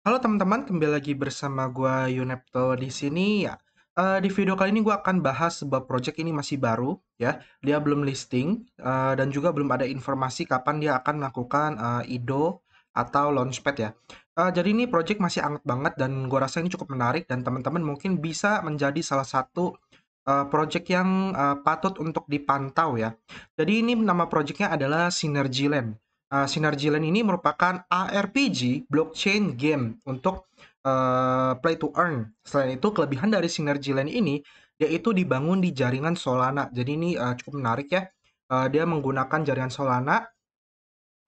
Halo teman-teman, kembali lagi bersama gue Yunepto di sini ya. Uh, di video kali ini gue akan bahas sebuah project ini masih baru ya. Dia belum listing uh, dan juga belum ada informasi kapan dia akan melakukan uh, IDO atau launchpad ya. jadi ini project masih anget banget dan gue rasa ini cukup menarik dan teman-teman mungkin bisa menjadi salah satu project yang patut untuk dipantau ya. Jadi ini nama projectnya adalah Synergy Land uh, eh, Synergy Land ini merupakan ARPG blockchain game untuk uh, play to earn. Selain itu, kelebihan dari Synergy Land ini yaitu dibangun di jaringan Solana. Jadi ini uh, cukup menarik ya. Uh, dia menggunakan jaringan Solana.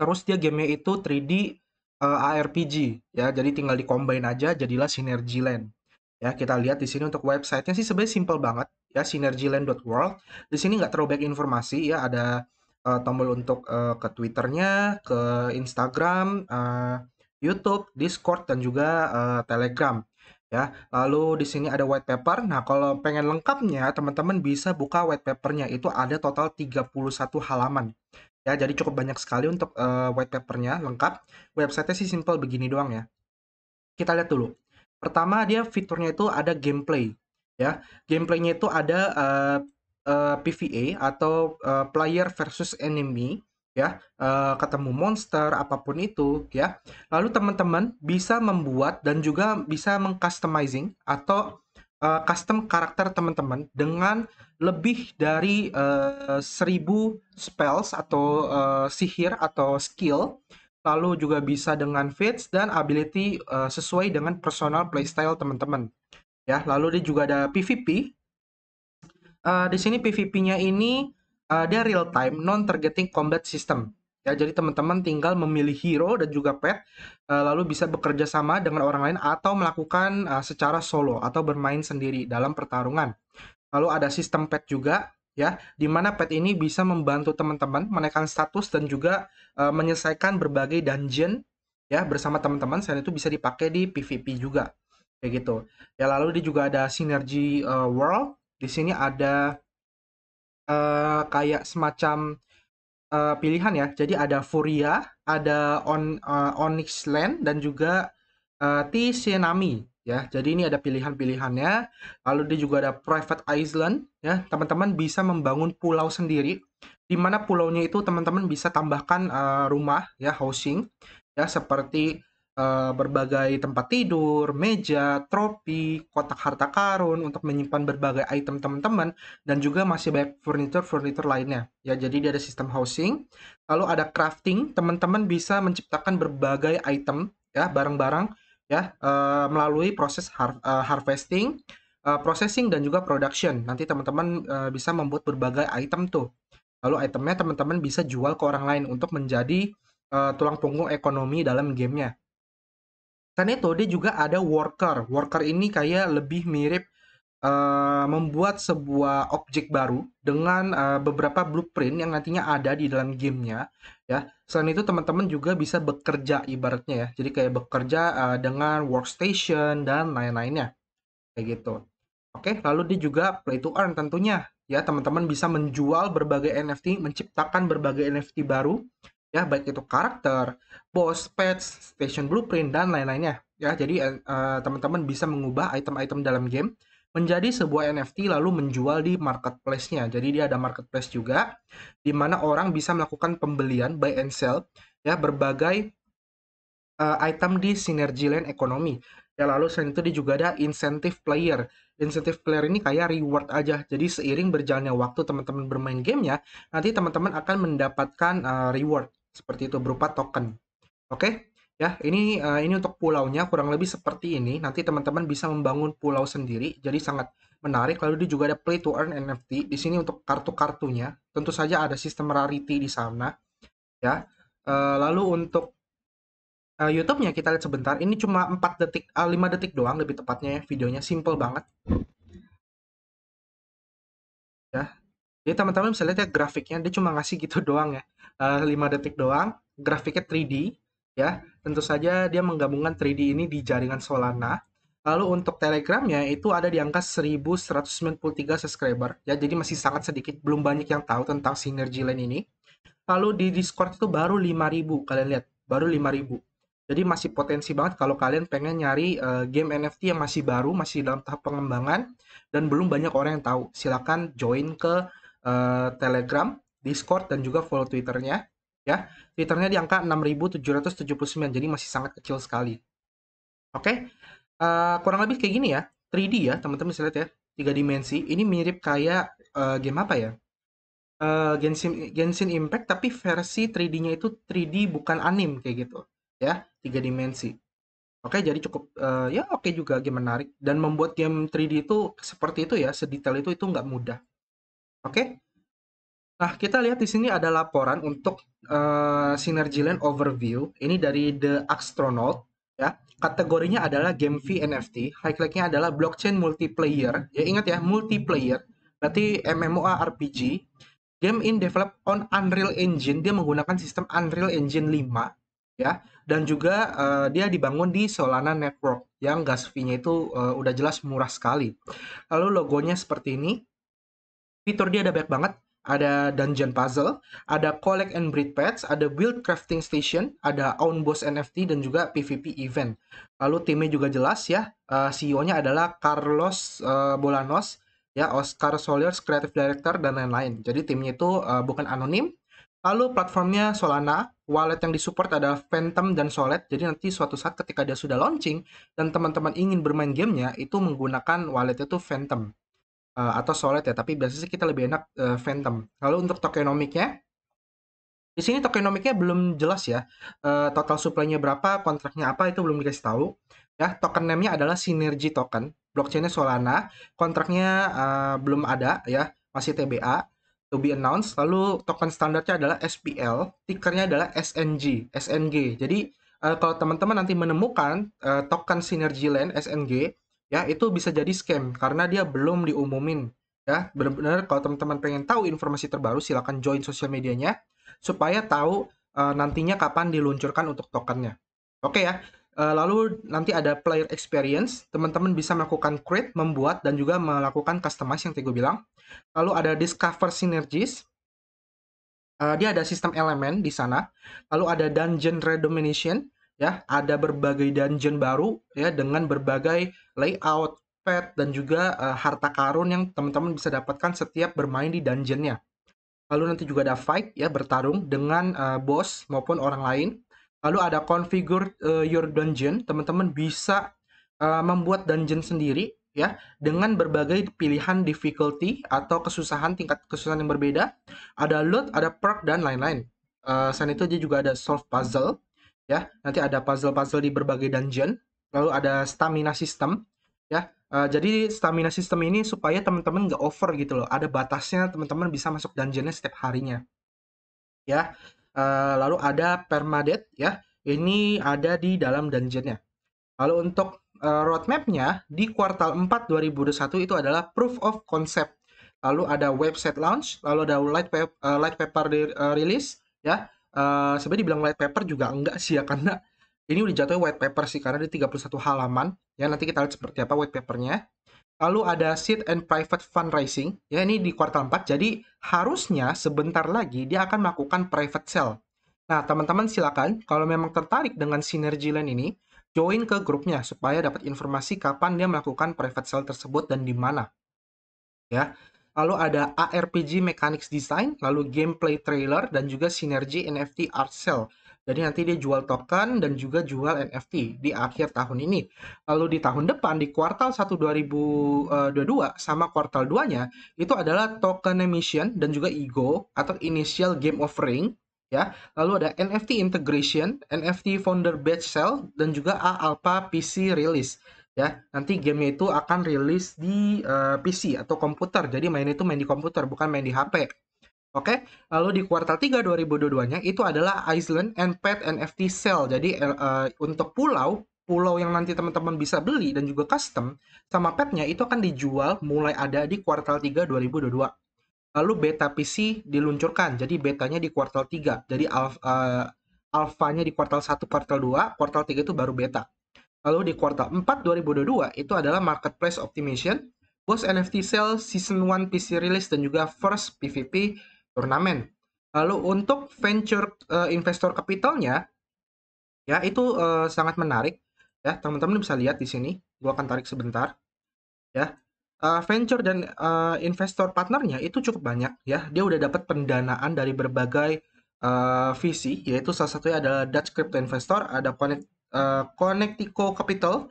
Terus dia gamenya itu 3D uh, ARPG ya. Jadi tinggal dikombain aja jadilah Synergy Land. Ya, kita lihat di sini untuk websitenya sih sebenarnya simple banget ya synergyland.world. Di sini nggak terlalu banyak informasi ya ada uh, tombol untuk, uh, ke Twitternya, ke Instagram, uh, YouTube, Discord, dan juga, uh, Telegram, ya. Lalu di sini ada white paper. Nah, kalau pengen lengkapnya teman-teman bisa buka white papernya. itu ada total 31 halaman, ya. Jadi cukup banyak sekali untuk, uh, white papernya lengkap. Websitenya sih simple begini doang ya. Kita lihat dulu. Pertama dia fiturnya itu ada gameplay, ya. gameplaynya itu ada, uh, uh, eh, PVE atau uh, player versus enemy ya uh, ketemu monster apapun itu ya lalu teman-teman bisa membuat dan juga bisa mengcustomizing atau uh, custom karakter teman-teman dengan lebih dari uh, 1000 spells atau uh, sihir atau skill lalu juga bisa dengan fits dan ability uh, sesuai dengan personal playstyle teman-teman ya lalu dia juga ada PVP uh, di sini PVP-nya ini uh, dia real time non targeting combat system. Ya, jadi teman-teman tinggal memilih hero dan juga pet uh, lalu bisa bekerja sama dengan orang lain atau melakukan uh, secara solo atau bermain sendiri dalam pertarungan. Lalu ada sistem pet juga ya, di mana pet ini bisa membantu teman-teman menaikkan status dan juga uh, menyelesaikan berbagai dungeon ya bersama teman-teman. Selain itu bisa dipakai di PVP juga kayak gitu. Ya lalu dia juga ada sinergi uh, world di sini ada uh, kayak semacam uh, pilihan ya. Jadi ada Furia, ada On uh, Onyx Land dan juga uh, Tsunami ya. Jadi ini ada pilihan-pilihannya. Lalu dia juga ada Private Island ya. Teman-teman bisa membangun pulau sendiri di mana pulaunya itu teman-teman bisa tambahkan uh, rumah ya housing ya seperti Eh, berbagai tempat tidur, meja, tropi, kotak harta karun untuk menyimpan berbagai item teman-teman dan juga masih banyak furniture-furniture lainnya. Ya, jadi dia ada sistem housing, lalu ada crafting, teman-teman bisa menciptakan berbagai item ya, barang-barang ya uh, melalui proses har uh, harvesting, uh, processing dan juga production. Nanti teman-teman uh, bisa membuat berbagai item tuh. Lalu itemnya teman-teman bisa jual ke orang lain untuk menjadi uh, tulang punggung ekonomi dalam gamenya. Selain itu dia juga ada worker. Worker ini kayak lebih mirip uh, membuat sebuah objek baru dengan uh, beberapa blueprint yang nantinya ada di dalam gamenya ya selain itu teman-teman juga bisa bekerja ibaratnya ya jadi kayak bekerja uh, dengan workstation dan lain-lainnya kayak gitu oke lalu dia juga play to earn tentunya ya teman-teman bisa menjual berbagai NFT menciptakan berbagai NFT baru ya baik itu karakter, boss, pets, station blueprint dan lain-lainnya ya. Jadi eh, eh, teman-teman uh, bisa mengubah item-item dalam game menjadi sebuah NFT lalu menjual di marketplace-nya. Jadi dia ada marketplace juga di mana orang bisa melakukan pembelian buy and sell ya berbagai uh, item di Synergy Land ekonomi. Ya lalu selain itu dia juga ada incentive player. Incentive player ini kayak reward aja. Jadi seiring berjalannya waktu teman-teman bermain gamenya, nanti teman-teman akan mendapatkan uh, reward seperti itu berupa token. Oke? Okay? Ya, ini uh, ini untuk pulaunya kurang lebih seperti ini. Nanti teman-teman bisa membangun pulau sendiri. Jadi sangat menarik. Lalu dia juga ada play to earn NFT. Di sini untuk kartu-kartunya. Tentu saja ada sistem rarity di sana. Ya. Uh, lalu untuk uh, YouTube-nya kita lihat sebentar. Ini cuma 4 detik, uh, 5 detik doang lebih tepatnya ya videonya. Simple banget. Ya, jadi teman-teman bisa lihat ya grafiknya, dia cuma ngasih gitu doang ya, uh, eh, 5 detik doang, grafiknya 3D ya. Tentu saja dia menggabungkan 3D ini di jaringan Solana. Lalu untuk Telegramnya itu ada di angka 1193 subscriber ya, jadi masih sangat sedikit, belum banyak yang tahu tentang Synergy Lane ini. Lalu di Discord itu baru 5000 kalian lihat, baru 5000. Jadi masih potensi banget kalau kalian pengen nyari uh, game NFT yang masih baru, masih dalam tahap pengembangan dan belum banyak orang yang tahu. Silakan join ke Eh, Telegram, Discord dan juga follow Twitternya ya. Twitternya di angka 6.779 jadi masih sangat kecil sekali. Oke, okay? uh, eh, kurang lebih kayak gini ya, 3D ya teman-teman bisa lihat ya, tiga dimensi. Ini mirip kayak uh, game apa ya? Uh, Genshin, Genshin Impact tapi versi 3D-nya itu 3D bukan anim kayak gitu ya, tiga dimensi. Oke, jadi cukup uh, ya oke okay juga game menarik dan membuat game 3D itu seperti itu ya, sedetail itu itu nggak mudah. Oke. Nah, kita lihat di sini ada laporan untuk uh, eh, Synergyland Overview. Ini dari The Astronaut ya. Kategorinya adalah game fee NFT. Highlight-nya adalah blockchain multiplayer. Ya ingat ya, multiplayer. Berarti MMORPG. Game in develop on Unreal Engine. Dia menggunakan sistem Unreal Engine 5 ya. Dan juga uh, dia dibangun di Solana Network yang gas fee-nya itu uh, udah jelas murah sekali. Lalu logonya seperti ini fitur dia ada banyak banget ada dungeon puzzle, ada collect and breed pets, ada build crafting station, ada own boss NFT dan juga PVP event. Lalu timnya juga jelas ya, uh, eh, CEO-nya adalah Carlos uh, Bolanos, ya Oscar Soliers, creative director dan lain-lain. Jadi timnya itu uh, bukan anonim. Lalu platformnya Solana, wallet yang disupport ada Phantom dan Solet. Jadi nanti suatu saat ketika dia sudah launching dan teman-teman ingin bermain gamenya itu menggunakan wallet itu Phantom uh, atau Solid ya, tapi biasanya kita lebih enak uh, Phantom. Lalu untuk tokenomiknya, di sini tokenomiknya belum jelas ya, uh, total supply berapa, kontraknya apa itu belum dikasih tahu. Ya, token name-nya adalah Synergy Token, blockchainnya Solana, kontraknya uh, belum ada ya, masih TBA, to be announced. Lalu token standarnya adalah SPL, tickernya adalah SNG, SNG. Jadi uh, kalau teman-teman nanti menemukan uh, token Synergy Land SNG, ya itu bisa jadi scam karena dia belum diumumin ya benar-benar kalau teman-teman pengen tahu informasi terbaru silahkan join sosial medianya supaya tahu uh, nantinya kapan diluncurkan untuk tokennya oke ya uh, lalu nanti ada player experience teman-teman bisa melakukan create membuat dan juga melakukan customize yang tadi gue bilang lalu ada discover synergies uh, dia ada sistem elemen di sana lalu ada dungeon redomination ya ada berbagai dungeon baru ya dengan berbagai layout pet dan juga uh, harta karun yang teman-teman bisa dapatkan setiap bermain di dungeonnya lalu nanti juga ada fight ya bertarung dengan uh, eh, bos maupun orang lain lalu ada configure uh, your dungeon teman-teman bisa uh, membuat dungeon sendiri ya dengan berbagai pilihan difficulty atau kesusahan tingkat kesusahan yang berbeda ada loot ada perk dan lain-lain uh, selain itu dia juga ada solve puzzle ya nanti ada puzzle-puzzle di berbagai dungeon lalu ada stamina system ya uh, jadi stamina system ini supaya teman-teman nggak over gitu loh ada batasnya teman-teman bisa masuk dungeonnya setiap harinya ya uh, lalu ada permadeath ya ini ada di dalam dungeonnya lalu untuk uh, roadmapnya di kuartal 4 2021 itu adalah proof of concept lalu ada website launch lalu ada light, paper, uh, light paper di, uh, release ya Uh, eh, sebenarnya dibilang white paper juga enggak sih ya karena ini udah jatuh white paper sih karena ada 31 halaman ya nanti kita lihat seperti apa white papernya lalu ada seed and private fundraising ya ini di kuartal 4 jadi harusnya sebentar lagi dia akan melakukan private sale nah teman-teman silakan kalau memang tertarik dengan sinergi land ini join ke grupnya supaya dapat informasi kapan dia melakukan private sale tersebut dan di mana ya lalu ada ARPG Mechanics Design, lalu Gameplay Trailer, dan juga Synergy NFT Art Sale. Jadi nanti dia jual token dan juga jual NFT di akhir tahun ini. Lalu di tahun depan di kuartal 1 2022 eh, sama kuartal 2-nya itu adalah token emission dan juga ego atau initial game offering ya. Lalu ada NFT integration, NFT founder batch sale dan juga A alpha PC release ya nanti gamenya itu akan rilis di uh, eh, PC atau komputer jadi main itu main di komputer bukan main di HP oke okay? lalu di kuartal 3 2022 nya itu adalah Iceland and Pet NFT Sale jadi uh, untuk pulau pulau yang nanti teman-teman bisa beli dan juga custom sama petnya itu akan dijual mulai ada di kuartal 3 2022 lalu beta PC diluncurkan jadi betanya di kuartal 3 jadi alf, uh, alfanya di kuartal 1 kuartal 2 kuartal 3 itu baru beta Lalu di kuartal 4 2022 itu adalah marketplace optimization, Boss NFT Sale Season 1 PC Release dan juga First PVP Turnamen. Lalu untuk venture uh, investor kapitalnya ya itu uh, sangat menarik ya teman-teman bisa lihat di sini gue akan tarik sebentar ya uh, venture dan uh, investor partnernya itu cukup banyak ya dia udah dapat pendanaan dari berbagai uh, visi yaitu salah satunya adalah Dutch crypto investor ada connect Eh, Connectico Capital,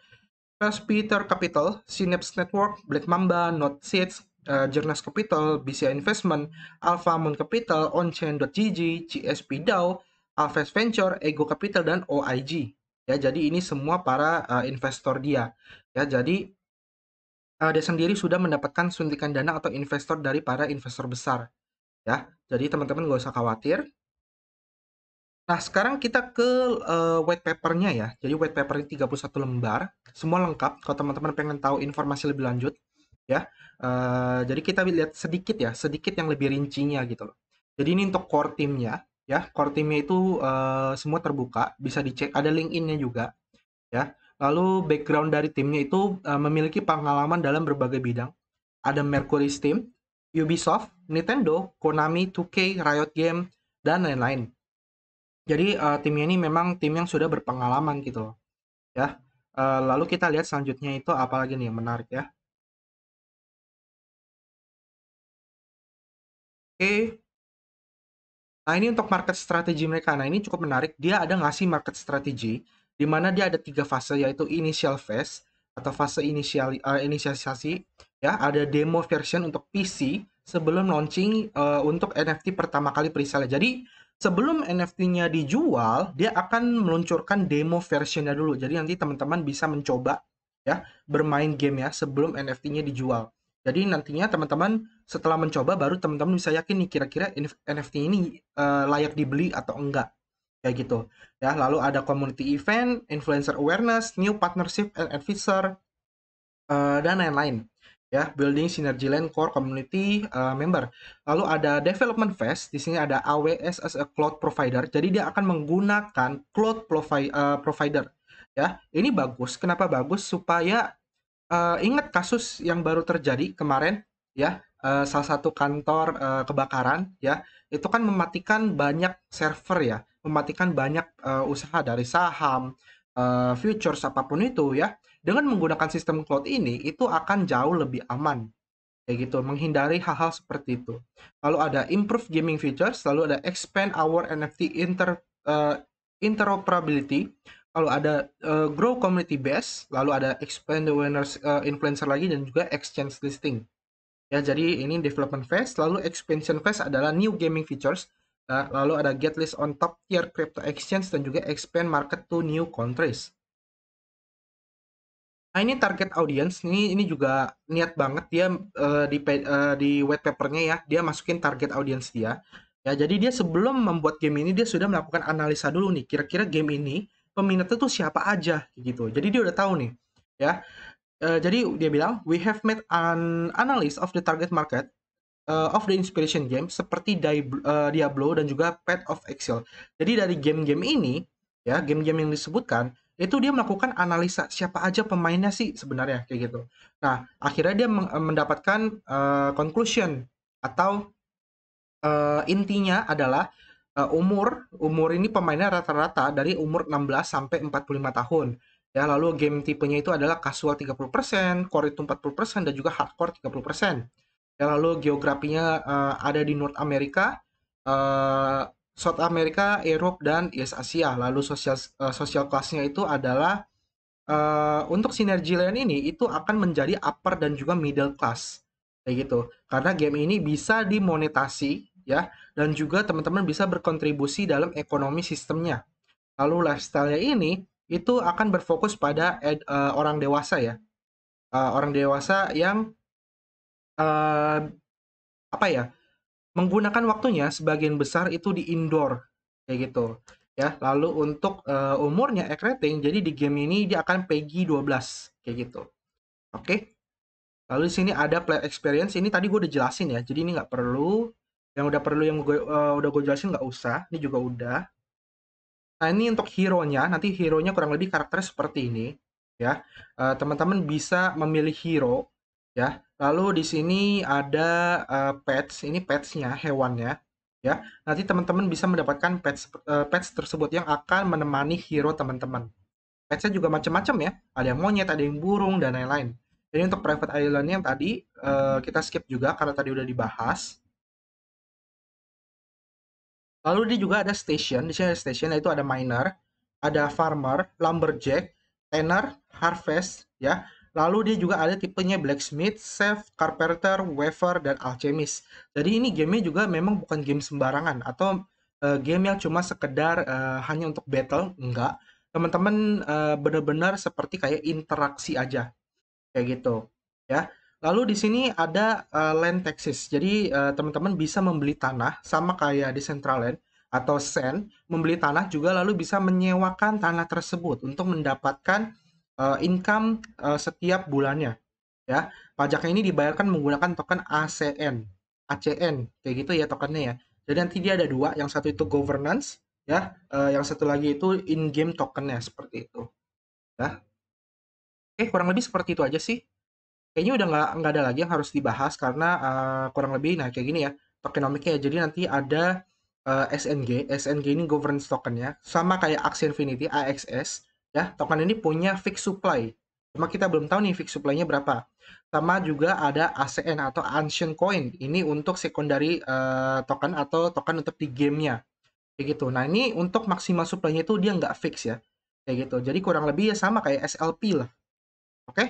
First Peter Capital, Synapse Network, Black Mamba, Not Seeds, uh, Jernas Capital, BCA Investment, Alpha Moon Capital, Onchain.gg, GSP DAO, Alves Venture, Ego Capital, dan OIG. Ya, jadi ini semua para uh, investor dia. Ya, jadi uh, dia sendiri sudah mendapatkan suntikan dana atau investor dari para investor besar. Ya, jadi teman-teman gak usah khawatir. Nah, sekarang kita ke uh, white papernya ya. Jadi white paper ini 31 lembar, semua lengkap. Kalau teman-teman pengen tahu informasi lebih lanjut, ya. Uh, jadi kita lihat sedikit ya, sedikit yang lebih rincinya gitu loh. Jadi ini untuk core teamnya, ya. Core teamnya itu uh, semua terbuka, bisa dicek. Ada link innya juga, ya. Lalu background dari timnya itu uh, memiliki pengalaman dalam berbagai bidang. Ada Mercury Steam, Ubisoft, Nintendo, Konami, 2K, Riot Game, dan lain-lain jadi uh, timnya ini memang tim yang sudah berpengalaman gitu Ya. Uh, lalu kita lihat selanjutnya itu apa lagi nih yang menarik ya. Oke. Nah, ini untuk market strategi mereka. Nah, ini cukup menarik. Dia ada ngasih market strategi di mana dia ada tiga fase yaitu initial phase atau fase inisiali, uh, eh, inisialisasi ya, ada demo version untuk PC sebelum launching uh, untuk NFT pertama kali presale. Jadi sebelum NFT-nya dijual, dia akan meluncurkan demo versionnya dulu. Jadi nanti teman-teman bisa mencoba ya bermain game ya sebelum NFT-nya dijual. Jadi nantinya teman-teman setelah mencoba baru teman-teman bisa yakin nih kira-kira NFT ini uh, layak dibeli atau enggak kayak gitu. Ya, lalu ada community event, influencer awareness, new partnership and advisor uh, dan lain-lain ya Building Synergy Land Core Community uh, Member. Lalu ada Development Fest, di sini ada AWS as a Cloud Provider. Jadi dia akan menggunakan cloud provi uh, provider. Ya, ini bagus. Kenapa bagus? Supaya uh, ingat kasus yang baru terjadi kemarin, ya uh, salah satu kantor uh, kebakaran, ya itu kan mematikan banyak server ya, mematikan banyak uh, usaha dari saham, uh, futures apapun itu ya dengan menggunakan sistem cloud ini, itu akan jauh lebih aman. Kayak gitu, menghindari hal-hal seperti itu. Lalu ada improve gaming features, lalu ada expand our NFT inter, uh, interoperability, lalu ada uh, grow community base, lalu ada expand the winners uh, eh, influencer lagi, dan juga exchange listing. Ya, jadi ini development phase, lalu expansion phase adalah new gaming features, lalu ada get list on top tier crypto exchange dan juga expand market to new countries. Nah, ini target audience ini ini juga niat banget dia uh, di uh, di white papernya ya, dia masukin target audience dia. Ya, jadi dia sebelum membuat game ini dia sudah melakukan analisa dulu nih, kira-kira game ini peminatnya tuh siapa aja, gitu. Jadi dia udah tahu nih, ya. uh, jadi dia bilang, "We have made an analysis of the target market uh, of the inspiration game seperti Diablo dan juga Path of Exile." Jadi dari game-game ini, ya, game-game yang disebutkan, itu dia melakukan analisa siapa aja pemainnya sih sebenarnya kayak gitu. Nah, akhirnya dia eh, mendapatkan uh, conclusion atau uh, intinya adalah uh, umur umur ini pemainnya rata-rata dari umur 16 sampai 45 tahun. Ya, lalu game tipenya itu adalah casual 30%, core itu 40% dan juga hardcore 30%. Ya, lalu geografinya uh, ada di North America, South America, Eropa dan East Asia. Lalu sosial uh, sosial kelasnya itu adalah uh, untuk sinergi lain ini itu akan menjadi upper dan juga middle class kayak gitu. Karena game ini bisa dimonetasi ya dan juga teman-teman bisa berkontribusi dalam ekonomi sistemnya. Lalu lifestyle-nya ini itu akan berfokus pada ed, uh, eh, orang dewasa ya. Uh, orang dewasa yang uh, apa ya? menggunakan waktunya sebagian besar itu di indoor kayak gitu ya. Lalu untuk uh, umurnya X rating jadi di game ini dia akan PEGI 12 kayak gitu. Oke. Okay. Lalu di sini ada play experience ini tadi gue udah jelasin ya. Jadi ini nggak perlu yang udah perlu yang gua, uh, udah gue jelasin nggak usah. Ini juga udah. Nah ini untuk hero-nya nanti hero-nya kurang lebih karakternya seperti ini ya. uh, eh, teman -teman bisa memilih hero ya. Lalu di sini ada, uh, eh, patch, ini petsnya hewannya, ya. Nanti teman-teman bisa mendapatkan pets uh, pets tersebut yang akan menemani hero teman-teman. Petsnya juga macam-macam ya, ada yang monyet, ada yang burung, dan lain-lain. Jadi untuk private island yang tadi, uh, kita skip juga karena tadi udah dibahas. Lalu di juga ada station, di sini ada station yaitu ada miner, ada farmer, lumberjack, tanner, harvest, ya. Lalu dia juga ada tipenya Blacksmith, Chef, Carpenter, Weaver, dan Alchemist. Jadi ini gamenya juga memang bukan game sembarangan atau uh, game yang cuma sekedar uh, hanya untuk battle, enggak. Teman-teman uh, benar-benar seperti kayak interaksi aja. Kayak gitu, ya. Lalu di sini ada uh, land taxes. Jadi uh, teman-teman bisa membeli tanah sama kayak di central land atau Sen, membeli tanah juga lalu bisa menyewakan tanah tersebut untuk mendapatkan uh, income uh, setiap bulannya ya pajaknya ini dibayarkan menggunakan token ACN ACN kayak gitu ya tokennya ya jadi nanti dia ada dua yang satu itu governance ya uh, yang satu lagi itu in game tokennya seperti itu ya oke kurang lebih seperti itu aja sih kayaknya udah nggak nggak ada lagi yang harus dibahas karena uh, kurang lebih nah kayak gini ya tokenomiknya ya jadi nanti ada uh, SNG SNG ini governance tokennya sama kayak Axie Infinity AXS ya token ini punya fixed supply cuma kita belum tahu nih fixed supply-nya berapa sama juga ada ACN atau ancient coin ini untuk secondary uh, token atau token untuk di gamenya kayak gitu nah ini untuk maksimal supply-nya itu dia nggak fix ya kayak gitu jadi kurang lebih ya sama kayak SLP lah oke okay?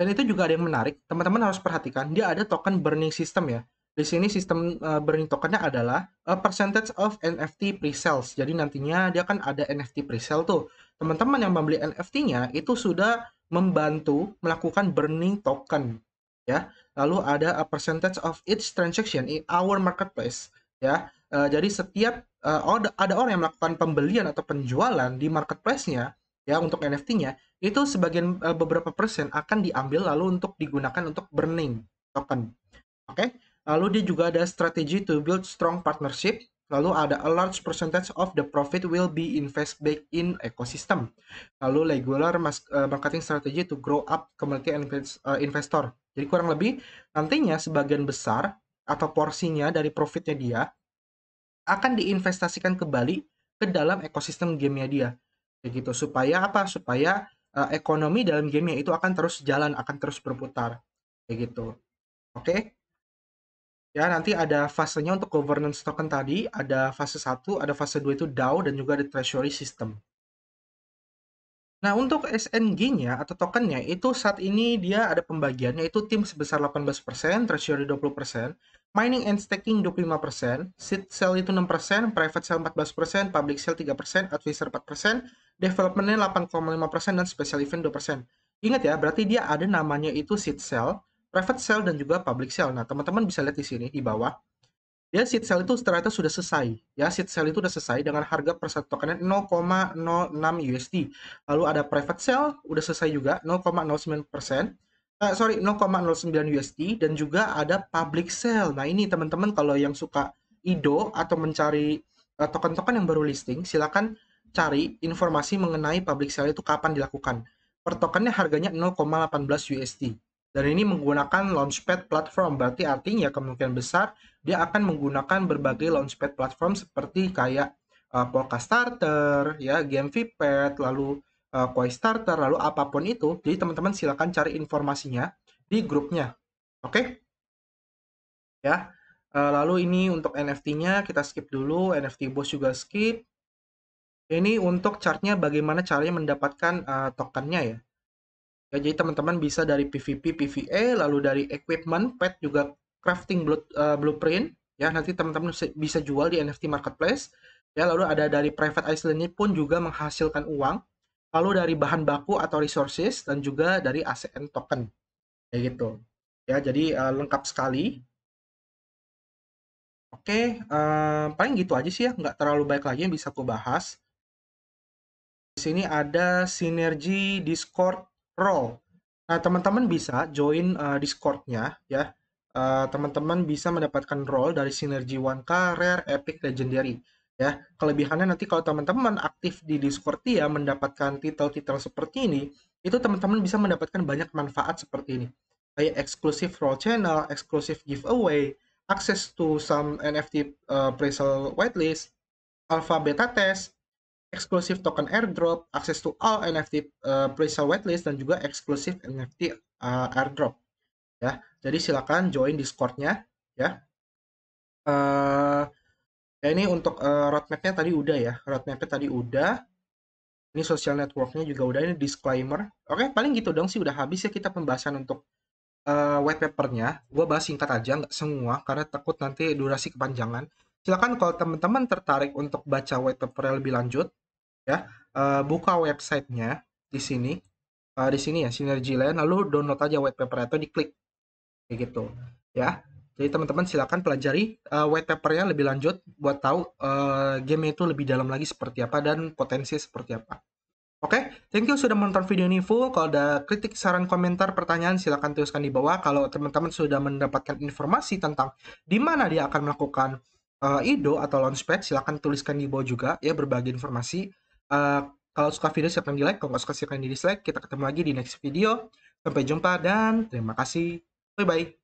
dan itu juga ada yang menarik teman-teman harus perhatikan dia ada token burning system ya di sini sistem uh, burning tokennya adalah a eh, percentage of NFT pre-sales. Jadi nantinya dia kan ada NFT pre-sale tuh. Teman-teman yang membeli NFT-nya itu sudah membantu melakukan burning token ya. Lalu ada a eh, percentage of each transaction in our marketplace ya. Uh, jadi setiap uh, ada orang yang melakukan pembelian atau penjualan di marketplace-nya ya untuk NFT-nya itu sebagian uh, beberapa persen akan diambil lalu untuk digunakan untuk burning token. Oke. Okay? Lalu dia juga ada strategi to build strong partnership. Lalu ada a large percentage of the profit will be invest back in ecosystem. Lalu regular eh, marketing strategy to grow up community eh, investor. Jadi kurang lebih nantinya sebagian besar atau porsinya dari profitnya dia akan diinvestasikan kembali ke dalam ekosistem gamenya dia. Begitu supaya apa? Supaya uh, ekonomi dalam gamenya itu akan terus jalan, akan terus berputar. Begitu. Oke. Okay? Ya, nanti ada fasenya untuk governance token tadi, ada fase 1, ada fase 2 itu DAO, dan juga ada treasury system. Nah, untuk SNG-nya atau tokennya itu saat ini dia ada pembagiannya itu tim sebesar 18%, treasury 20%, mining and staking 25%, seed sale itu 6%, private sale 14%, public sale 3%, advisor 4%, development developmentnya 8,5%, dan special event 2%. Ingat ya, berarti dia ada namanya itu seed sale, private sale dan juga public sale. Nah, teman-teman bisa lihat di sini di bawah. Ya, seed sale itu ternyata sudah selesai. Ya, seed sale itu sudah selesai dengan harga per satu tokennya 0,06 USD. Lalu ada private sale udah selesai juga 0,09%. Uh, eh, sorry, 0,09 USD dan juga ada public sale. Nah, ini teman-teman kalau yang suka IDO atau mencari eh, token-token uh, yang baru listing, silakan cari informasi mengenai public sale itu kapan dilakukan. Per tokennya harganya 0,18 USD dan ini menggunakan launchpad platform berarti artinya kemungkinan besar dia akan menggunakan berbagai launchpad platform seperti kayak uh, eh, Polka Starter ya game Vpad lalu uh, Koi Starter lalu apapun itu jadi teman-teman silahkan cari informasinya di grupnya oke okay? ya uh, lalu ini untuk NFT-nya kita skip dulu NFT bos juga skip ini untuk chartnya bagaimana caranya mendapatkan uh, tokennya ya Ya, jadi teman-teman bisa dari PVP, PVE, lalu dari equipment, pet juga crafting eh, blueprint. Ya, nanti teman-teman bisa jual di NFT marketplace. Ya, lalu ada dari private island ini pun juga menghasilkan uang. Lalu dari bahan baku atau resources dan juga dari ACN token. Kayak gitu. Ya, jadi uh, lengkap sekali. Oke, uh, paling gitu aja sih ya, nggak terlalu baik lagi yang bisa aku bahas. Di sini ada sinergi Discord role. Nah, teman-teman bisa join uh, Discord-nya ya. teman eh, teman-teman bisa mendapatkan role dari Sinergi One Career Epic Legendary ya. Kelebihannya nanti kalau teman-teman aktif di Discord ya mendapatkan titel-titel seperti ini, itu teman-teman bisa mendapatkan banyak manfaat seperti ini. Kayak eksklusif role channel, eksklusif giveaway, access to some NFT uh, eh, pre whitelist, alpha beta test, eksklusif token airdrop, akses to all NFT uh, eh, pre-sale whitelist, dan juga eksklusif NFT uh, eh, airdrop. Ya, jadi silakan join Discord-nya ya. Uh, ya ini untuk uh, roadmap-nya tadi udah ya, roadmap-nya tadi udah. Ini social network-nya juga udah ini disclaimer. Oke, paling gitu dong sih udah habis ya kita pembahasan untuk uh, white paper-nya. Gue bahas singkat aja, nggak semua karena takut nanti durasi kepanjangan. Silakan kalau teman-teman tertarik untuk baca white paper lebih lanjut, ya uh, buka websitenya di sini uh, di sini ya Synergy lain lalu download aja white paper atau diklik kayak gitu ya jadi teman-teman silahkan pelajari uh, white papernya lebih lanjut buat tahu uh, game itu lebih dalam lagi seperti apa dan potensi seperti apa. Oke, okay? thank you sudah menonton video ini full. Kalau ada kritik, saran, komentar, pertanyaan silahkan tuliskan di bawah. Kalau teman-teman sudah mendapatkan informasi tentang di mana dia akan melakukan uh, IDO atau launchpad silahkan tuliskan di bawah juga ya berbagi informasi. Eh, kalau suka video siapa di like, kalau nggak suka siapa di dislike. Kita ketemu lagi di next video. Sampai jumpa dan terima kasih. Bye-bye.